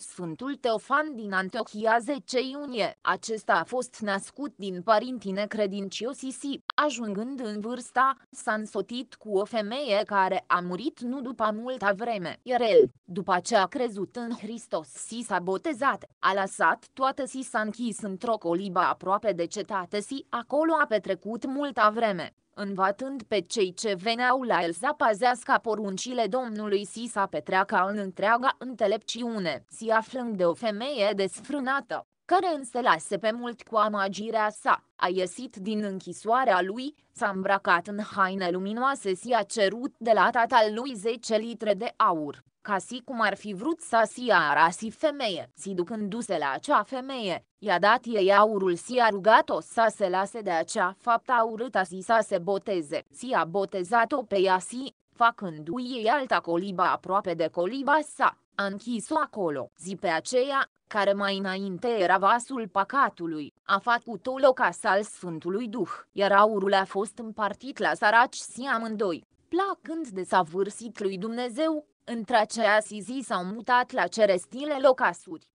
Sfântul Teofan din Antiochia 10 iunie, acesta a fost născut din părinții necredincioși și, ajungând în vârsta, s-a însotit cu o femeie care a murit nu după multă vreme, iar el, după ce a crezut în Hristos și s-a botezat, a lăsat toate și s-a închis într-o colibă aproape de cetate și acolo a petrecut multă vreme învatând pe cei ce veneau la el să păzească poruncile domnului să petreacă în întreaga întelepciune, si aflând de o femeie desfrânată, care însă lasă pe mult cu amagirea sa. A ieșit din închisoarea lui, s-a îmbrăcat în haine luminoase și a cerut de la tatăl lui 10 litre de aur, ca și cum ar fi vrut să si arasi femeie. Si ducându-se la acea femeie, i-a dat ei aurul și a rugat-o să se lase de acea faptă urâtă si să se boteze. Si a botezat-o pe ea si, facându i alta coliba aproape de coliba sa a închis-o acolo. Zi pe aceea, care mai înainte era vasul pacatului, a făcut-o locas al Sfântului Duh, iar aurul a fost împartit la săraci si amândoi, placând de savârsit lui Dumnezeu, între aceea si zi s-au mutat la cerestile locasuri.